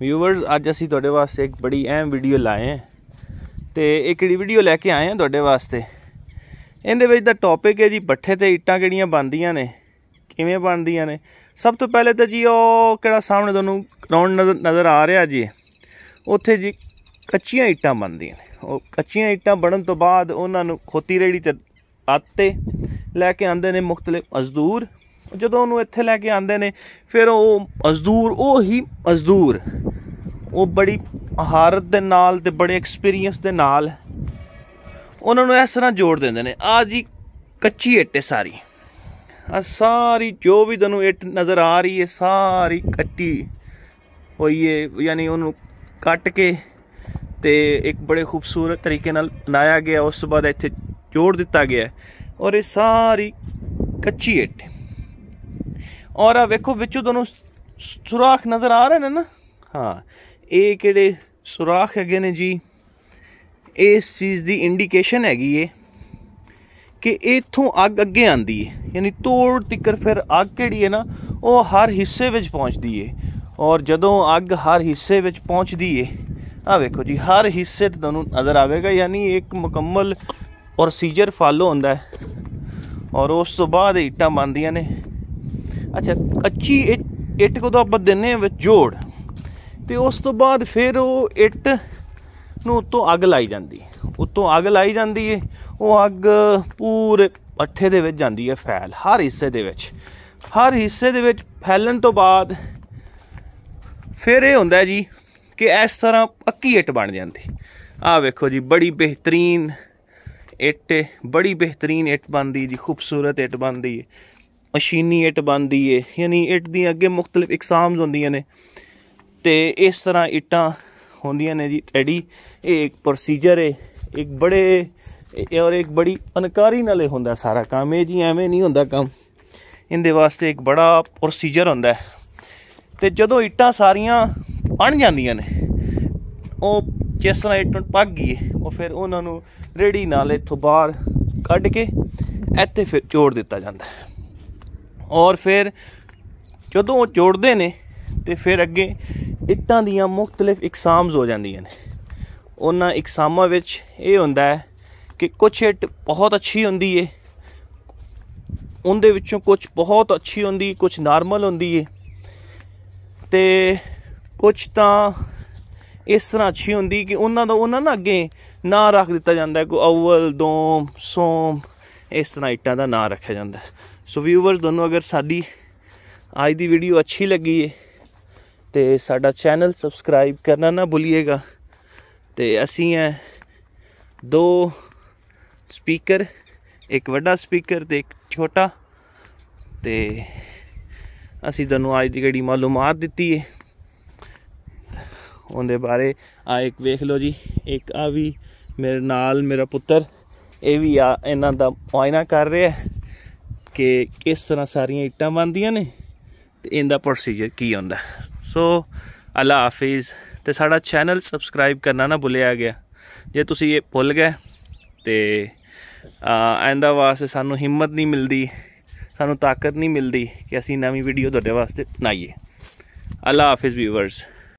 viewers ਅੱਜ ਅਸੀਂ ਤੁਹਾਡੇ ਵਾਸਤੇ ਇੱਕ ਬੜੀ ਅਹਿਮ ਵੀਡੀਓ ਲਾਏ ਹਾਂ ਤੇ ਇਹ ਕਿਹੜੀ ਵੀਡੀਓ ਲੈ ਕੇ ਆਏ ਹਾਂ ਤੁਹਾਡੇ ਵਾਸਤੇ ਇਹਦੇ ਵਿੱਚ ਦਾ ਟੌਪਿਕ ਹੈ ਜੀ ਪੱਠੇ ਤੇ ਇੱਟਾਂ ਕਿਹੜੀਆਂ ਬਣਦੀਆਂ ਨੇ ਕਿਵੇਂ ਬਣਦੀਆਂ ਨੇ ਸਭ ਤੋਂ ਪਹਿਲੇ ਤਾਂ ਜੀ ਉਹ ਕਿਹੜਾ ਸਾਹਮਣੇ ਤੁਹਾਨੂੰ ਗਰਾਊਂਡ ਨਜ਼ਰ ਆ ਰਿਹਾ ਜੀ ਉੱਥੇ ਜੀ ਕੱਚੀਆਂ ਇੱਟਾਂ ਬਣਦੀਆਂ ਨੇ ਉਹ ਕੱਚੀਆਂ ਇੱਟਾਂ ਬਣਨ ਤੋਂ ਬਾਅਦ ਉਹਨਾਂ ਨੂੰ ਖੋਤੀ ਰੇੜੀ ਤੇ ਆਤੇ ਲੈ ਕੇ ਆਂਦੇ ਨੇ ਮੁxtਲਿਫ ਮਜ਼ਦੂਰ ਜਦੋਂ ਉਹਨੂੰ ਇੱਥੇ ਲੈ ਕੇ ਆਂਦੇ ਨੇ ਫਿਰ ਉਹ ਮਜ਼ਦੂਰ ਉਹ ਹੀ ਮਜ਼ਦੂਰ ਉਹ ਬੜੀ ਹਾਰਤ ਦੇ ਨਾਲ ਤੇ ਬੜੇ ਐਕਸਪੀਰੀਅੰਸ ਦੇ ਨਾਲ ਉਹਨਾਂ ਨੂੰ ਇਸ ਤਰ੍ਹਾਂ ਜੋੜ ਦਿੰਦੇ ਨੇ ਆ ਜੀ ਕੱਚੀ ਇੱਟ ਹੈ ਸਾਰੀ ਆ ਸਾਰੀ ਜੋ ਵੀ ਤੁਹਾਨੂੰ ਇੱਟ ਨਜ਼ਰ ਆ ਰਹੀ ਹੈ ਸਾਰੀ ਕੱਟੀ ਹੋਈ ਹੈ ਯਾਨੀ ਉਹਨੂੰ ਕੱਟ ਕੇ ਤੇ ਇੱਕ ਬੜੇ ਖੂਬਸੂਰਤ ਤਰੀਕੇ ਨਾਲ ਬਣਾਇਆ ਗਿਆ ਉਸ ਤੋਂ ਬਾਅਦ ਇੱਥੇ ਜੋੜ ਦਿੱਤਾ ਗਿਆ ਔਰ ਇਹ ਸਾਰੀ ਕੱਚੀ ਇੱਟ ਔਰ ਆ ਵੇਖੋ ਵਿੱਚੋਂ ਤੁਹਾਨੂੰ ਸੁਰਾਖ ਨਜ਼ਰ ਆ ਰਹੇ ਨੇ ਨਾ ਹਾਂ ਇਹ ਕਿਹੜੇ ਸੁਰਾਖ ਹੈਗੇ ਨੇ ਜੀ ਇਸ ਚੀਜ਼ ਦੀ ਇੰਡੀਕੇਸ਼ਨ ਹੈਗੀ ਏ ਕਿ ਇਥੋਂ ਅੱਗ ਅੱਗੇ ਆਂਦੀ ਏ ਯਾਨੀ ਤੋੜ ਤਿੱਕਰ ਫਿਰ ਅੱਗ ਕਿਹੜੀ ਹੈ ਨਾ ਉਹ ਹਰ ਹਿੱਸੇ ਵਿੱਚ ਪਹੁੰਚਦੀ ਏ ਔਰ ਜਦੋਂ ਅੱਗ ਹਰ ਹਿੱਸੇ ਵਿੱਚ ਪਹੁੰਚਦੀ ਏ ਆ ਵੇਖੋ ਜੀ ਹਰ ਹਿੱਸੇ ਤੇ ਤੁਹਾਨੂੰ ਨਜ਼ਰ ਆਵੇਗਾ ਯਾਨੀ ਇੱਕ ਮੁਕੰਮਲ ਪ੍ਰੋਸੀਜਰ ਫਾਲੋ ਹੁੰਦਾ ਹੈ ਔਰ ਉਸ ਤੋਂ ਬਾਅਦ ਇੱਟਾਂ ਬਣਦੀਆਂ ਨੇ ਅੱਛਾ ਕੱਚੀ ਇੱਟ ਕੋ ਤੋਂ ਆਪਾਂ ਦਿੰਨੇ ਵਿੱਚ ਜੋੜ ਤੇ ਉਸ ਤੋਂ ਬਾਅਦ ਫਿਰ ਉਹ ਇੱਟ ਨੂੰ ਉੱਤੋਂ ਅੱਗ ਲਾਈ ਜਾਂਦੀ ਉੱਤੋਂ ਅੱਗ ਲਾਈ ਜਾਂਦੀ ਏ ਉਹ ਅੱਗ ਪੂਰੇ ਪੱਠੇ ਦੇ ਵਿੱਚ ਜਾਂਦੀ ਹੈ ਫੈਲ ਹਰ ਹਿੱਸੇ ਦੇ ਵਿੱਚ ਹਰ ਹਿੱਸੇ ਦੇ ਵਿੱਚ ਫੈਲਣ ਤੋਂ ਬਾਅਦ ਫਿਰ ਇਹ ਹੁੰਦਾ ਜੀ ਕਿ ਇਸ ਤਰ੍ਹਾਂ ਪੱਕੀ ਇੱਟ ਬਣ ਜਾਂਦੀ ਆ ਵੇਖੋ ਜੀ ਬੜੀ ਬਿਹਤਰੀਨ ਇੱਟ ਬੜੀ ਬਿਹਤਰੀਨ ਇੱਟ ਬਣਦੀ ਜੀ ਖੂਬਸੂਰਤ ਇੱਟ ਬਣਦੀ ਹੈ ਮਸ਼ੀਨੀ ਇੱਟ ਬਣਦੀ ਏ ਯਾਨੀ ਇੱਟ ਦੀ ਅੱਗੇ ਮੁxtਲਿਫ ਇਕਸਾਮਸ ਹੁੰਦੀਆਂ ਨੇ ਤੇ ਇਸ ਤਰ੍ਹਾਂ ਇੱਟਾਂ ਹੁੰਦੀਆਂ ਨੇ ਜੀ ਐਡੀ ਇਹ ਇੱਕ ਪ੍ਰੋਸੀਜਰ ਏ ਇੱਕ ਬੜੇ ਔਰ ਇੱਕ ਬੜੀ ਅਨਕਾਰੀ ਨਾਲੇ ਹੁੰਦਾ ਸਾਰਾ ਕੰਮ ਇਹ ਜੀ ਐਵੇਂ ਨਹੀਂ ਹੁੰਦਾ ਕੰਮ ਇਹਦੇ ਵਾਸਤੇ ਇੱਕ ਬੜਾ ਪ੍ਰੋਸੀਜਰ ਹੁੰਦਾ ਤੇ ਜਦੋਂ ਇੱਟਾਂ ਸਾਰੀਆਂ ਅਣ ਜਾਂਦੀਆਂ ਨੇ ਉਹ ਜਿਸ ਤਰ੍ਹਾਂ ਇੱਟ ਨੂੰ ਪੱਕ ਗਈ ਉਹ ਫਿਰ ਉਹਨਾਂ ਨੂੰ ਰੇੜੀ ਨਾਲ ਇਥੋਂ ਬਾਹਰ ਕੱਢ ਕੇ ਇੱਥੇ ਫਿਰ ਚੋੜ ਦਿੱਤਾ ਜਾਂਦਾ ਹੈ ਔਰ ਫਿਰ ਜਦੋਂ ਉਹ ਜੋੜਦੇ ਨੇ ਤੇ ਫਿਰ ਅੱਗੇ ਇੱਟਾਂ ਦੀਆਂ ਮੁxtਲਿਫ ਇਕਸਾਮਸ ਹੋ ਜਾਂਦੀਆਂ ਨੇ ਉਹਨਾਂ ਇਕਸਾਮਾਂ ਵਿੱਚ ਇਹ ਹੁੰਦਾ ਹੈ ਕਿ ਕੁਝ ਇੱਟ ਬਹੁਤ ਅੱਛੀ ਹੁੰਦੀ ਏ ਉਹਦੇ ਵਿੱਚੋਂ ਕੁਝ ਬਹੁਤ ਅੱਛੀ ਹੁੰਦੀ ਕੁਝ ਨਾਰਮਲ ਹੁੰਦੀ ਏ ਤੇ ਕੁਝ ਤਾਂ ਇਸ ਤਰ੍ਹਾਂ ਅੱਛੀ ਹੁੰਦੀ ਕਿ ਉਹਨਾਂ ਦਾ ਉਹਨਾਂ ਨਾਲ ਅੱਗੇ ਨਾਂ ਰੱਖ ਦਿੱਤਾ ਜਾਂਦਾ ਕੋ ਅਵਲ ਦੋਮ ਸੋਮ ਇਸ ਤਰ੍ਹਾਂ ਇੱਟਾਂ ਦਾ ਨਾਂ ਰੱਖਿਆ ਜਾਂਦਾ ਸੋ ਵੀਵਰਸ ਤੁਹਾਨੂੰ ਅਗਰ ਸਾਡੀ ਅੱਜ ਦੀ ਵੀਡੀਓ ਅੱਛੀ ਲੱਗੀ ਏ ਤੇ ਸਾਡਾ ਚੈਨਲ ਸਬਸਕ੍ਰਾਈਬ ਕਰਨਾ ਨਾ ਭੁੱਲੀਏਗਾ ਤੇ ਅਸੀਂ ਐ ਦੋ ਸਪੀਕਰ ਇੱਕ ਵੱਡਾ ਸਪੀਕਰ ਤੇ ਇੱਕ ਛੋਟਾ ਤੇ ਅਸੀਂ ਤੁਹਾਨੂੰ ਅੱਜ ਦੀ ਕਿਹੜੀ ਮਾਲੂਮਾਤ ਦਿੱਤੀ ਏ ਉਹਦੇ ਬਾਰੇ ਆ ਇੱਕ ਵੇਖ ਲਓ ਜੀ ਇੱਕ ਆ ਵੀ ਮੇਰੇ ਨਾਲ ਮੇਰਾ ਪੁੱਤਰ ਇਹ ਵੀ ਆ ਇਹਨਾਂ ਦਾ ਆਇਨਾ ਕਰ ਰਿਹਾ ਹੈ ਕਿ ਕਿਸ ਤਰ੍ਹਾਂ ਸਾਰੀਆਂ ਇੱਟਾਂ ਬਣਦੀਆਂ ਨੇ ਤੇ ਇਹਦਾ ਪ੍ਰੋਸੀਜਰ ਕੀ ਹੁੰਦਾ ਸੋ ਅੱਲਾ ਹਾਫਿਜ਼ ਤੇ ਸਾਡਾ ਚੈਨਲ ਸਬਸਕ੍ਰਾਈਬ ਕਰਨਾ ਨਾ ਭੁੱਲਿਆ ਗਿਆ ਜੇ ਤੁਸੀਂ ਇਹ ਭੁੱਲ ਗਏ ਤੇ ਇਹਦਾ ਵਾਸਤੇ ਸਾਨੂੰ ਹਿੰਮਤ ਨਹੀਂ ਮਿਲਦੀ ਸਾਨੂੰ ਤਾਕਤ ਨਹੀਂ ਮਿਲਦੀ ਕਿ ਅਸੀਂ ਨਵੀਂ ਵੀਡੀਓ ਤੁਹਾਡੇ ਵਾਸਤੇ ਬਣਾਈਏ ਅੱਲਾ ਹਾਫਿਜ਼ ਵੀਵਰਸ